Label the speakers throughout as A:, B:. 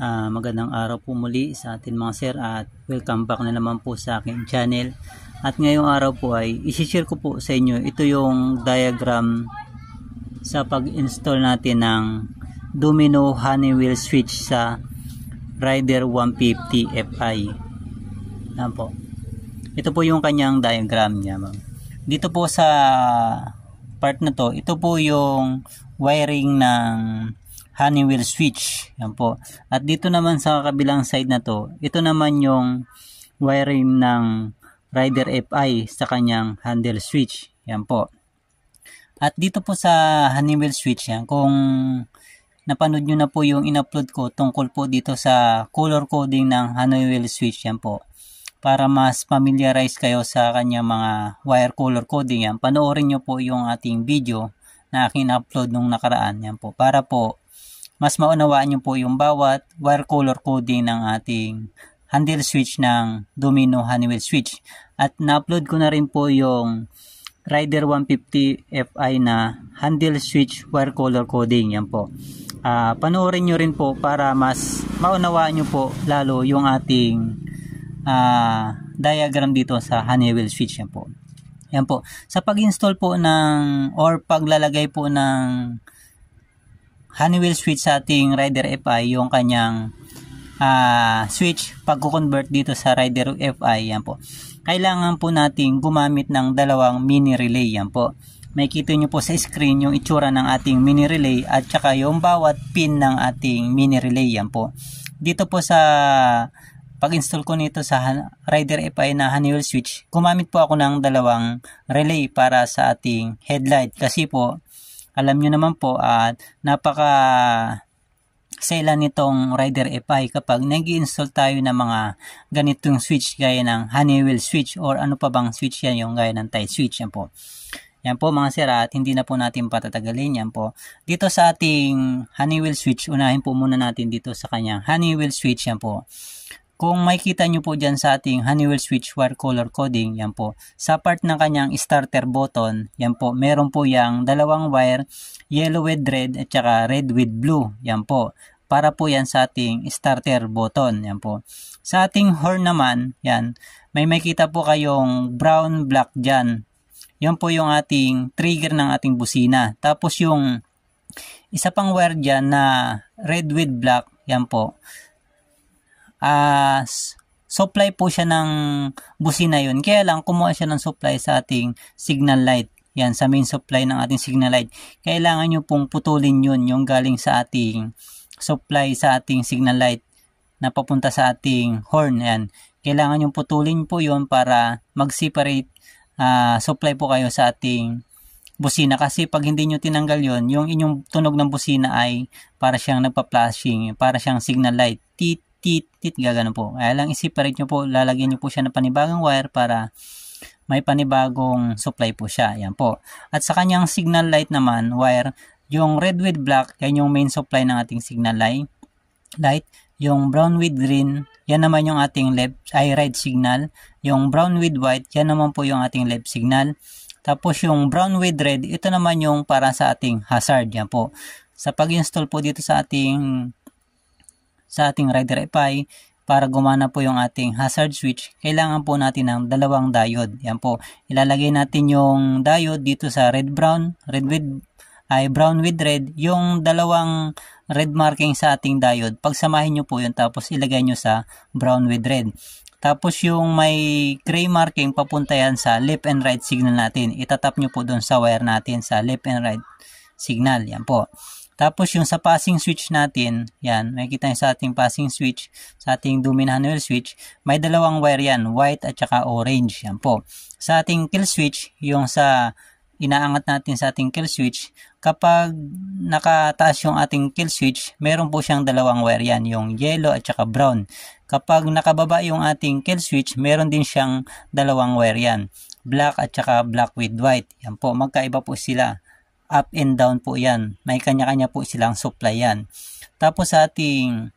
A: Uh, magandang araw po muli sa atin mga sir at welcome back na naman po sa akin channel. At ngayong araw po ay isishare ko po sa inyo ito yung diagram sa pag-install natin ng Domino Honeywell switch sa Rider 150 Fi. Yan po. Ito po yung kanyang diagram niya. Dito po sa part na to, ito po yung wiring ng Honeywell switch. Yan po. At dito naman sa kabilang side na to, ito naman yung wiring ng rider FI sa kanyang handle switch. Yan po. At dito po sa Honeywell switch yan, kung napanood nyo na po yung in-upload ko tungkol po dito sa color coding ng Honeywell switch yan po para mas familiarize kayo sa kanya mga wire color coding yan. Panoorin nyo po yung ating video na akin upload nung nakaraan yan po para po mas maunawaan nyo po yung bawat wire color coding ng ating handle switch ng Domino Honeywell switch. At na-upload ko na rin po yung Rider 150 FI na handle switch wire color coding. Yan po. Uh, panoorin nyo rin po para mas maunawaan nyo po lalo yung ating uh, diagram dito sa Honeywell switch. Yan po. Yan po. Sa pag-install po ng or paglalagay po ng Honeywell switch sa ating Rider FI yung kanyang uh, switch pagko-convert dito sa Rider FI yan po. Kailangan po nating gumamit ng dalawang mini relay yan po. Makikita nyo po sa screen yung itsura ng ating mini relay at saka yung bawat pin ng ating mini relay yan po. Dito po sa pag-install ko nito sa Rider FI na Honeywell switch, gumamit po ako ng dalawang relay para sa ating headlight kasi po alam nyo naman po at napaka sela nitong Rider FI kapag nag install tayo ng mga ganitong switch gaya ng Honeywell switch or ano pa bang switch yan yung gaya ng tie switch yan po. Yan po mga sir at hindi na po natin patatagalin yan po. Dito sa ating Honeywell switch unahin po muna natin dito sa kanyang Honeywell switch yan po. Kung makikita nyo po dyan sa ating Honeywell switch wire color coding, yan po. Sa part ng kanyang starter button, yan po, meron po yung dalawang wire, yellow with red at saka red with blue, yan po. Para po yan sa ating starter button, yan po. Sa ating horn naman, yan, may makita po kayong brown black dyan. Yan po yung ating trigger ng ating busina. Tapos yung isa pang wire dyan na red with black, yan po uh, supply po siya ng busina yun. Kaya lang, kumuha siya ng supply sa ating signal light. Yan, sa main supply ng ating signal light. Kailangan nyo pong putulin yun, yung galing sa ating supply sa ating signal light na papunta sa ating horn. Yan. Kailangan yung putulin po yun para mag-separate uh, supply po kayo sa ating busina kasi pag hindi nyo tinanggal yon yung inyong tunog ng busina ay para siyang nagpa-flashing, para siyang signal light, tit, tit, tit, gaganon po. Kaya lang isiparate nyo po, lalagyan nyo po siya ng panibagong wire para may panibagong supply po siya. Ayan po. At sa kanyang signal light naman, wire, yung red with black, yan yung main supply ng ating signal light. light. Yung brown with green, yan naman yung ating left, ay red signal. Yung brown with white, yan naman po yung ating left signal. Tapos yung brown with red, ito naman yung para sa ating hazard. Yan po. Sa pag-install po dito sa ating sa ating Rider FI para gumana po yung ating hazard switch, kailangan po natin ng dalawang diode. Yan po. Ilalagay natin yung diode dito sa red brown, red with ay brown with red, yung dalawang red marking sa ating diode. Pagsamahin niyo po yun tapos ilagay nyo sa brown with red. Tapos yung may gray marking papunta yan sa left and right signal natin. Itatap niyo po doon sa wire natin sa left and right signal. Yan po. Tapos yung sa passing switch natin, yan, makikita nyo sa ating passing switch, sa ating dual manual switch, may dalawang wire yan, white at saka orange, yan po. Sa ating kill switch, yung sa inaangat natin sa ating kill switch, kapag nakataas yung ating kill switch, meron po siyang dalawang wire yan, yung yellow at saka brown. Kapag nakababa yung ating kill switch, meron din siyang dalawang wire yan, black at saka black with white. Yan po, magkaiba po sila. Up and down po yan. May kanya-kanya po silang supply yan. Tapos sa ating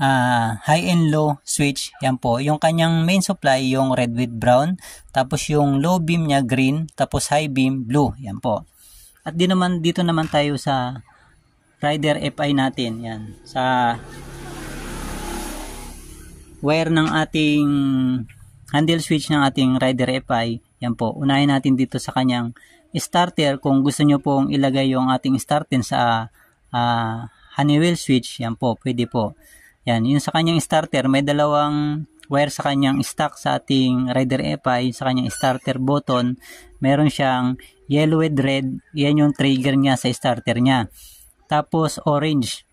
A: uh, high and low switch, yan po. Yung kanyang main supply, yung red with brown. Tapos yung low beam niya, green. Tapos high beam, blue. Yan po. At di naman, dito naman tayo sa rider FI natin. Yan. Sa wire ng ating handle switch ng ating rider FI. Yan po. Unahin natin dito sa kanyang starter kung gusto nyo pong ilagay yung ating starter sa uh, Honeywell switch, yan po, pwede po. Yan, yung sa kanyang starter, may dalawang wire sa kanyang stock sa ating Rider FI, e sa kanyang starter button, meron siyang yellow and red, yan yung trigger niya sa starter niya. Tapos orange,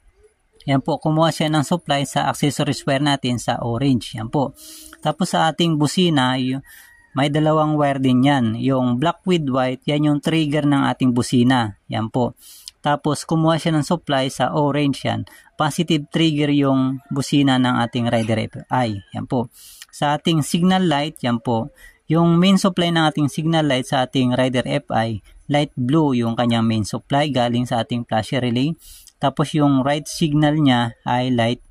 A: yan po, kumuha siya ng supply sa accessories wire natin sa orange, yan po. Tapos sa ating busina, yung, may dalawang wire din yan. Yung black with white, yan yung trigger ng ating busina. Yan po. Tapos kumuha siya ng supply sa orange yan. Positive trigger yung busina ng ating rider FI. Yan po. Sa ating signal light, yan po. Yung main supply ng ating signal light sa ating rider FI, light blue yung kanyang main supply galing sa ating flasher relay. Tapos yung right signal niya ay light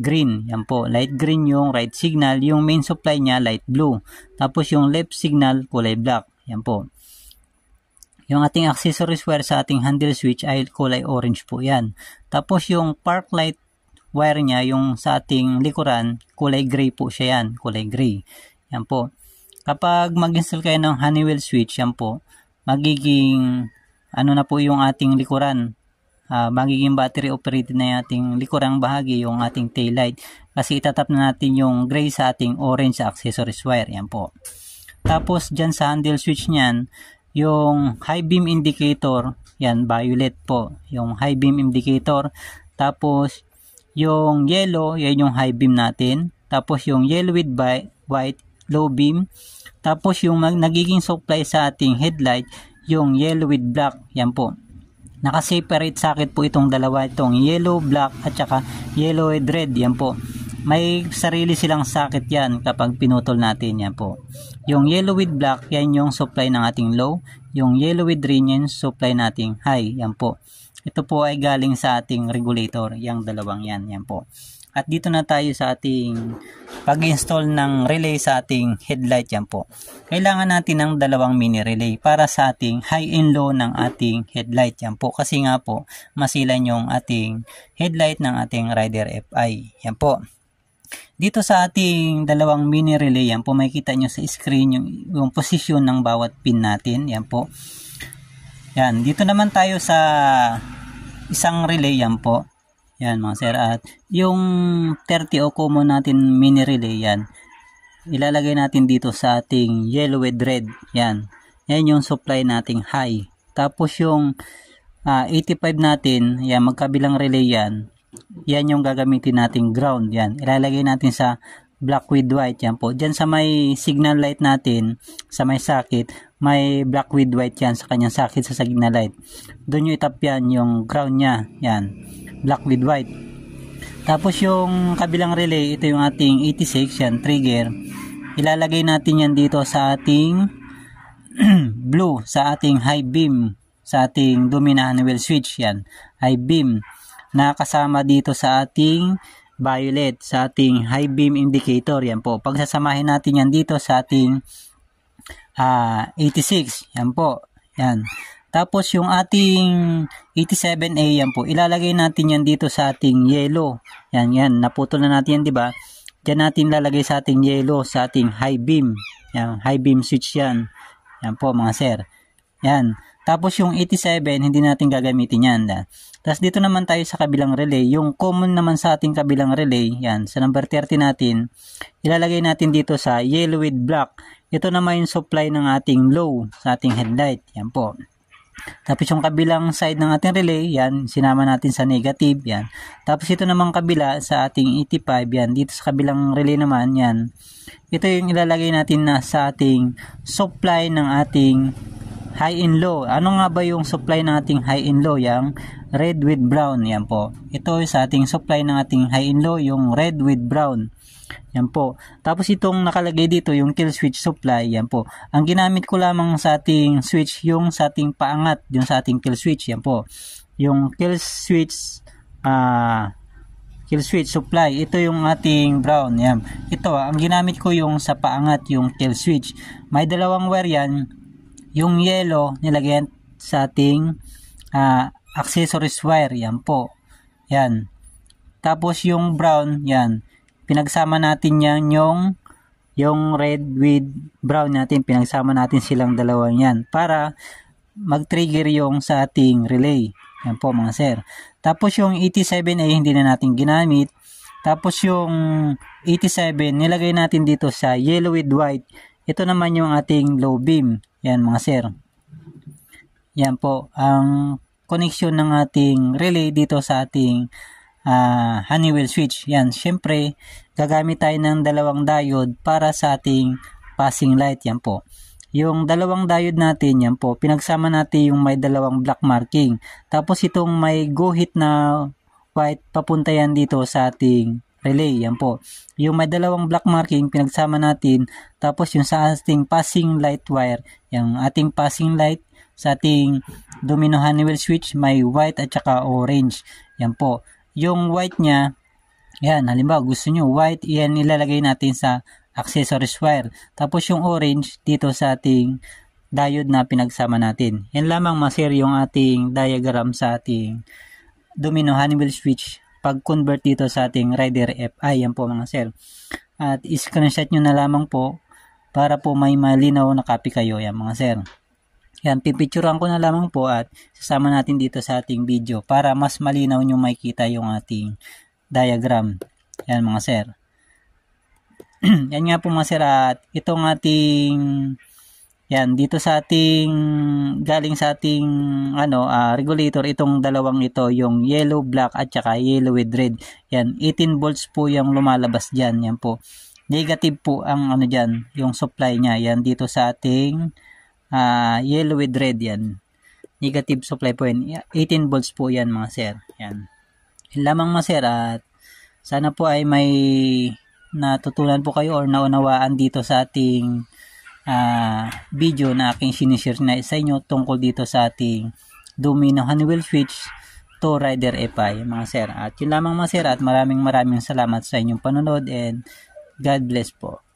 A: green. Yan po, light green yung right signal. Yung main supply niya, light blue. Tapos yung left signal, kulay black. Yan po. Yung ating accessories wire sa ating handle switch ay kulay orange po yan. Tapos yung park light wire niya, yung sa ating likuran, kulay gray po siya yan. Kulay gray. Yan po. Kapag mag-install kayo ng Honeywell switch, yan po, magiging ano na po yung ating likuran uh, magiging battery operated na yung likurang bahagi, yung ating tail light. Kasi itatap na natin yung gray sa ating orange accessories wire. Yan po. Tapos dyan sa handle switch niyan, yung high beam indicator, yan violet po. Yung high beam indicator. Tapos yung yellow, yan yung high beam natin. Tapos yung yellow with white, low beam. Tapos yung nagiging supply sa ating headlight, yung yellow with black. Yan po. Naka-separate socket po itong dalawa, itong yellow, black at saka yellow and red. Yan po. May sarili silang socket yan kapag pinutol natin yan po. Yung yellow with black, yan yung supply ng ating low. Yung yellow with green, yan supply nating high. Yan po. Ito po ay galing sa ating regulator, yung dalawang yan. Yan po. At dito na tayo sa ating pag-install ng relay sa ating headlight yan po. Kailangan natin ng dalawang mini relay para sa ating high and low ng ating headlight yan po. Kasi nga po, masilan yung ating headlight ng ating rider FI. Yan po. Dito sa ating dalawang mini relay yan po, makikita nyo sa screen yung, yung posisyon ng bawat pin natin. Yan po. Yan. Dito naman tayo sa isang relay yan po. Yan mga sir. At yung 30 o common natin mini relay yan. Ilalagay natin dito sa ating yellow with red. Yan. Yan yung supply nating high. Tapos yung uh, ah, 85 natin, yan magkabilang relay yan. Yan yung gagamitin nating ground. Yan. Ilalagay natin sa black with white. Yan po. Diyan sa may signal light natin, sa may socket may black with white yan sa kanyang sakit sa saging na light. Doon nyo itap yan yung crown niya. Yan. Black with white. Tapos yung kabilang relay, ito yung ating 86 yan, trigger. Ilalagay natin yan dito sa ating blue, sa ating high beam, sa ating dominant wheel switch yan, high beam. Nakasama dito sa ating violet, sa ating high beam indicator yan po. Pagsasamahin natin yan dito sa ating uh, ah, 86. Yan po. Yan. Tapos yung ating 87A yan po, ilalagay natin yan dito sa ating yellow. Yan, yan. Naputol na natin yan, di ba? Diyan natin lalagay sa ating yellow, sa ating high beam. Yan, high beam switch yan. Yan po mga sir. Yan. Tapos yung 87, hindi natin gagamitin yan. Da. Tapos dito naman tayo sa kabilang relay. Yung common naman sa ating kabilang relay, yan, sa number 30 natin, ilalagay natin dito sa yellow with black. Ito naman yung supply ng ating low sa ating headlight. Yan po. Tapos yung kabilang side ng ating relay, yan, sinama natin sa negative, yan. Tapos ito naman kabila sa ating 85, yan. Dito sa kabilang relay naman, yan. Ito yung ilalagay natin na sa ating supply ng ating high and low. Ano nga ba yung supply ng ating high and low? Yang red with brown. Yan po. Ito sa ating supply ng ating high and low, yung red with brown. Yan po. Tapos itong nakalagay dito, yung kill switch supply. Yan po. Ang ginamit ko lamang sa ating switch, yung sa ating paangat, yung sa ating kill switch. Yan po. Yung kill switch, ah, uh, kill switch supply. Ito yung ating brown. Yan. Ito, ang ginamit ko yung sa paangat, yung kill switch. May dalawang wire yan yung yellow, nilagyan sa ating uh, accessories wire. Yan po. Yan. Tapos yung brown, yan. Pinagsama natin yan yung yung red with brown natin. Pinagsama natin silang dalawa yan para mag-trigger yung sa ating relay. Yan po mga sir. Tapos yung 87A hindi na natin ginamit. Tapos yung 87 nilagay natin dito sa yellow with white. Ito naman yung ating low beam. Yan mga sir. Yan po ang connection ng ating relay dito sa ating uh, Honeywell switch. Yan, syempre gagamit tayo ng dalawang diode para sa ating passing light. Yan po. Yung dalawang diode natin, yan po, pinagsama natin yung may dalawang black marking. Tapos itong may guhit na white, papunta yan dito sa ating relay. Yan po. Yung may dalawang black marking, pinagsama natin. Tapos yung sa ating passing light wire, yung ating passing light sa ating domino Honeywell switch, may white at saka orange. Yan po. Yung white niya, yan, halimbawa gusto nyo white, yan ilalagay natin sa accessories wire. Tapos yung orange dito sa ating diode na pinagsama natin. Yan lamang masir yung ating diagram sa ating domino Honeywell switch pag-convert dito sa ating rider FI. Yan po mga sir. At screenshot nyo na lamang po para po may malinaw na copy kayo. Yan mga sir. Yan, pipicturean ko na lamang po at sasama natin dito sa ating video para mas malinaw nyo makikita yung ating diagram. Yan mga sir. Yan nga po mga sir at itong ating yan, dito sa ating, galing sa ating, ano, uh, regulator, itong dalawang ito, yung yellow, black, at saka yellow with red. Yan, 18 volts po yung lumalabas dyan. Yan po. Negative po ang, ano dyan, yung supply niya. Yan, dito sa ating uh, yellow with red. Yan. Negative supply po yan. 18 volts po yan, mga sir. Yan. Yan lamang, mga sir, at sana po ay may natutunan po kayo or naunawaan dito sa ating uh, video na aking sinishare na sa inyo tungkol dito sa ating domino Honeywell switch to Rider FI mga sir. At yun lamang mga sir at maraming maraming salamat sa inyong panonood and God bless po.